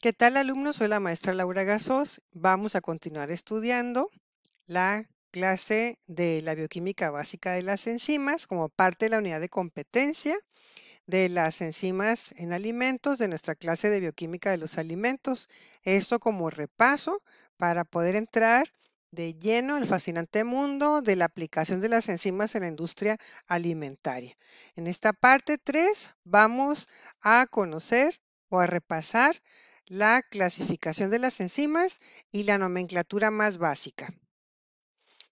¿Qué tal alumnos? Soy la maestra Laura Gasos. Vamos a continuar estudiando la clase de la bioquímica básica de las enzimas como parte de la unidad de competencia de las enzimas en alimentos de nuestra clase de bioquímica de los alimentos. Esto como repaso para poder entrar de lleno el fascinante mundo de la aplicación de las enzimas en la industria alimentaria. En esta parte 3 vamos a conocer o a repasar la clasificación de las enzimas y la nomenclatura más básica.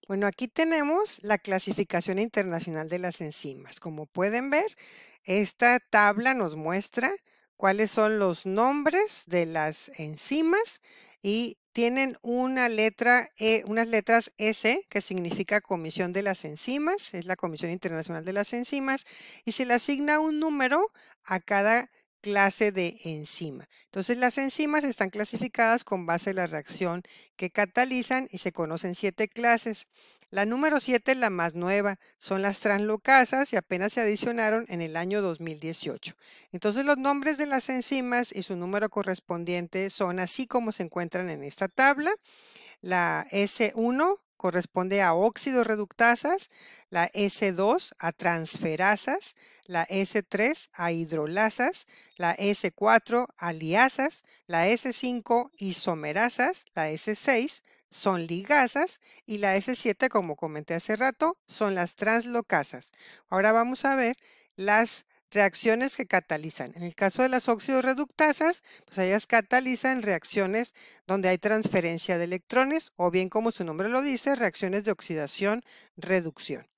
Bueno, aquí tenemos la clasificación internacional de las enzimas. Como pueden ver, esta tabla nos muestra cuáles son los nombres de las enzimas y tienen una letra, e, unas letras S, que significa Comisión de las Enzimas, es la Comisión Internacional de las Enzimas, y se le asigna un número a cada clase de enzima. Entonces las enzimas están clasificadas con base a la reacción que catalizan y se conocen siete clases. La número siete es la más nueva, son las translocasas y apenas se adicionaron en el año 2018. Entonces los nombres de las enzimas y su número correspondiente son así como se encuentran en esta tabla. La S1 corresponde a óxido reductasas, la S2 a transferasas, la S3 a hidrolasas, la S4 a liasas, la S5 isomerasas, la S6 son ligasas y la S7, como comenté hace rato, son las translocasas. Ahora vamos a ver las reacciones que catalizan. En el caso de las óxidos reductasas, pues ellas catalizan reacciones donde hay transferencia de electrones o bien, como su nombre lo dice, reacciones de oxidación-reducción.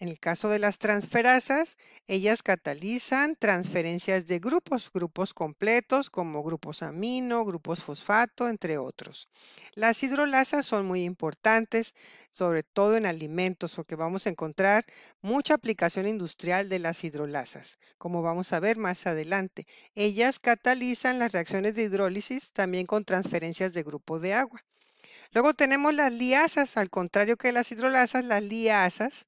En el caso de las transferasas, ellas catalizan transferencias de grupos, grupos completos como grupos amino, grupos fosfato, entre otros. Las hidrolasas son muy importantes, sobre todo en alimentos, porque vamos a encontrar mucha aplicación industrial de las hidrolasas, como vamos a ver más adelante. Ellas catalizan las reacciones de hidrólisis también con transferencias de grupos de agua. Luego tenemos las liasas, al contrario que las hidrolasas, las liasas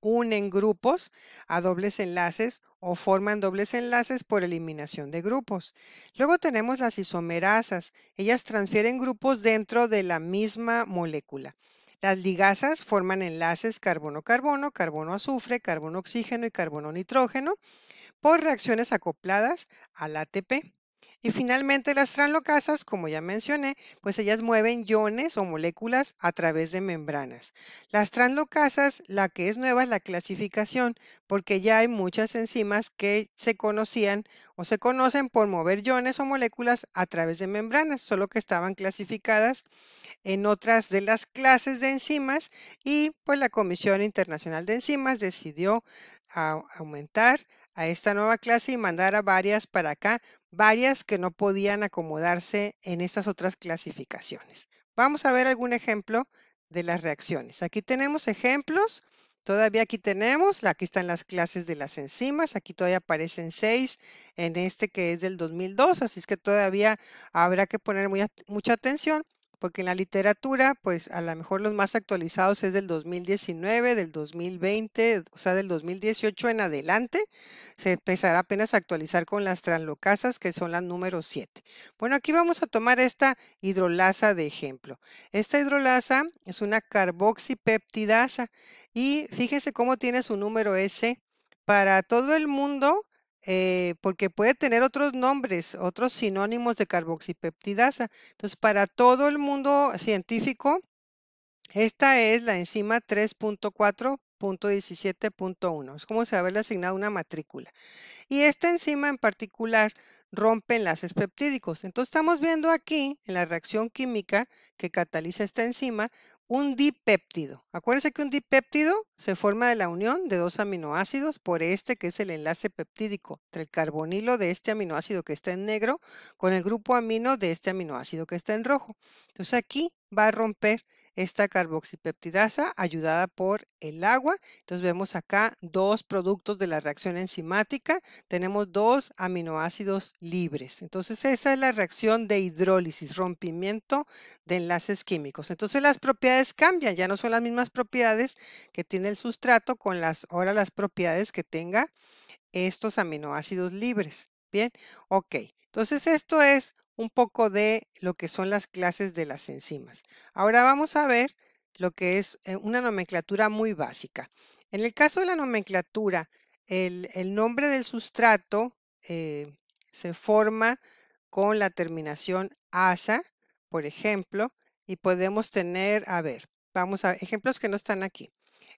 unen grupos a dobles enlaces o forman dobles enlaces por eliminación de grupos. Luego tenemos las isomerasas. Ellas transfieren grupos dentro de la misma molécula. Las ligasas forman enlaces carbono-carbono, carbono-azufre, carbono-oxígeno y carbono-nitrógeno por reacciones acopladas al ATP. Y finalmente las translocasas, como ya mencioné, pues ellas mueven iones o moléculas a través de membranas. Las translocasas, la que es nueva es la clasificación, porque ya hay muchas enzimas que se conocían o se conocen por mover iones o moléculas a través de membranas, solo que estaban clasificadas en otras de las clases de enzimas y pues la Comisión Internacional de Enzimas decidió aumentar a esta nueva clase y mandar a varias para acá varias que no podían acomodarse en estas otras clasificaciones. Vamos a ver algún ejemplo de las reacciones. Aquí tenemos ejemplos, todavía aquí tenemos, aquí están las clases de las enzimas, aquí todavía aparecen seis en este que es del 2002, así es que todavía habrá que poner mucha atención porque en la literatura, pues a lo mejor los más actualizados es del 2019, del 2020, o sea, del 2018 en adelante, se empezará apenas a actualizar con las translocasas, que son las número 7. Bueno, aquí vamos a tomar esta hidrolasa de ejemplo. Esta hidrolasa es una carboxipeptidasa y fíjese cómo tiene su número S. Para todo el mundo, eh, porque puede tener otros nombres, otros sinónimos de carboxipeptidasa. Entonces, para todo el mundo científico, esta es la enzima 3.4.17.1. Es como se haberle asignado una matrícula. Y esta enzima en particular rompe enlaces peptídicos. Entonces estamos viendo aquí en la reacción química que cataliza esta enzima un dipéptido. Acuérdense que un dipéptido se forma de la unión de dos aminoácidos por este que es el enlace peptídico entre el carbonilo de este aminoácido que está en negro con el grupo amino de este aminoácido que está en rojo. Entonces aquí va a romper esta carboxipeptidasa ayudada por el agua. Entonces vemos acá dos productos de la reacción enzimática. Tenemos dos aminoácidos libres. Entonces esa es la reacción de hidrólisis, rompimiento de enlaces químicos. Entonces las propiedades cambian, ya no son las mismas propiedades que tiene el sustrato con las, ahora las propiedades que tenga estos aminoácidos libres. Bien, ok. Entonces esto es un poco de lo que son las clases de las enzimas. Ahora vamos a ver lo que es eh, una nomenclatura muy básica. En el caso de la nomenclatura, el, nombre del sustrato eh, se forma con la terminación asa, por ejemplo, y podemos tener, a ver, vamos a ejemplos que no están aquí.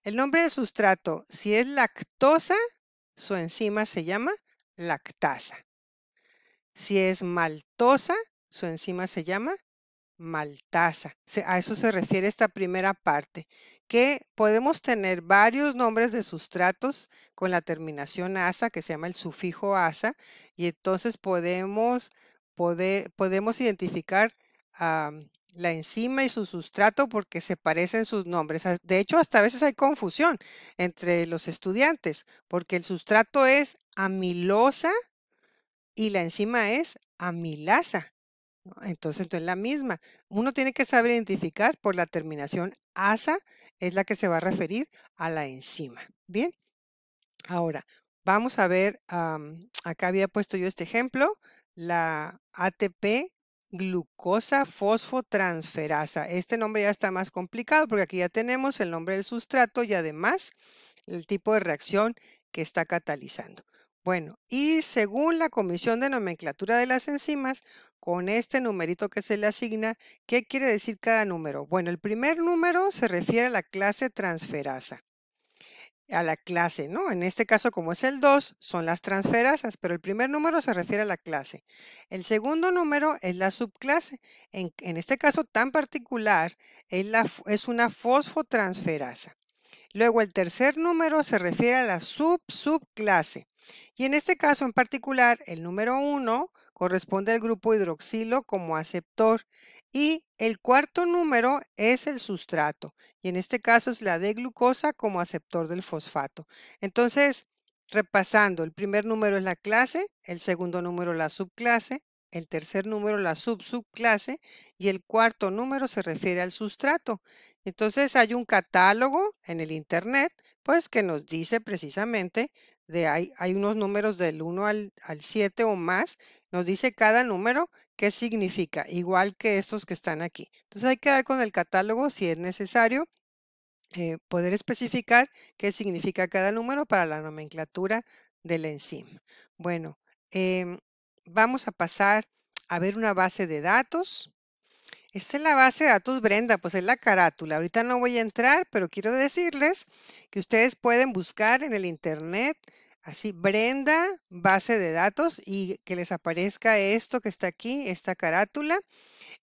El nombre del sustrato, si es lactosa, su enzima se llama lactasa. Si es maltosa, su enzima se llama maltasa. A eso se refiere esta primera parte, que podemos tener varios nombres de sustratos con la terminación asa, que se llama el sufijo asa, y entonces podemos, podemos identificar la enzima y su sustrato porque se parecen sus nombres. De hecho, hasta a veces hay confusión entre los estudiantes, porque el sustrato es amilosa y la enzima es amilasa. Entonces, la misma. Uno tiene que saber identificar por la terminación asa, es la que se va a referir a la enzima. Bien, ahora vamos a ver, acá había puesto yo este ejemplo, la ATP glucosa fosfotransferasa. Este nombre ya está más complicado porque aquí ya tenemos el nombre del sustrato y además el tipo de reacción que está catalizando. Bueno, y según la Comisión de Nomenclatura de las Enzimas, con este numerito que se le asigna, ¿qué quiere decir cada número? Bueno, el primer número se refiere a la clase transferasa, a la clase, ¿no? En este caso, como es el 2, son las transferasas, pero el primer número se refiere a la clase. El segundo número es la subclase. En, este caso tan particular, es, es una fosfotransferasa. Luego, el tercer número se refiere a la subsubclase. Y en este caso en particular, el número 1 corresponde al grupo hidroxilo como aceptor y el cuarto número es el sustrato. Y en este caso es la de glucosa como aceptor del fosfato. Entonces, repasando, el primer número es la clase, el segundo número la subclase, el tercer número la subsubclase y el cuarto número se refiere al sustrato. Entonces hay un catálogo en el internet pues que nos dice precisamente hay, unos números del 1 al, 7 o más, nos dice cada número qué significa, igual que estos que están aquí. Entonces hay que dar con el catálogo si es necesario. Eh, poder especificar qué significa cada número para la nomenclatura del la enzima. Bueno, em, vamos a pasar a ver una base de datos. Esta es la base de datos Brenda, pues es la carátula. Ahorita no voy a entrar, pero quiero decirles que ustedes pueden buscar en el internet así Brenda, base de datos y que les aparezca esto que está aquí, esta carátula.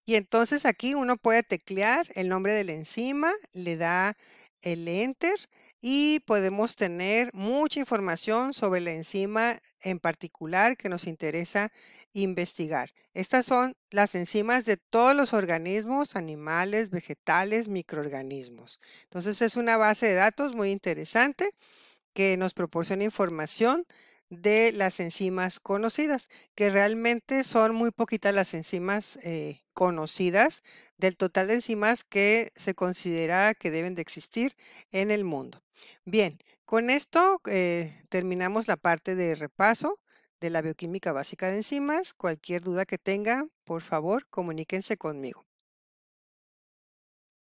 Y entonces aquí uno puede teclear el nombre de la enzima, le da el enter y podemos tener mucha información sobre la enzima en particular que nos interesa investigar. Estas son las enzimas de todos los organismos, animales, vegetales, microorganismos. Entonces es una base de datos muy interesante que nos proporciona información de las enzimas conocidas, que realmente son muy poquitas las enzimas eh, conocidas del total de enzimas que se considera que deben de existir en el mundo. Bien, con esto eh, terminamos la parte de repaso de la bioquímica básica de enzimas. Cualquier duda que tenga, por favor, comuníquense conmigo.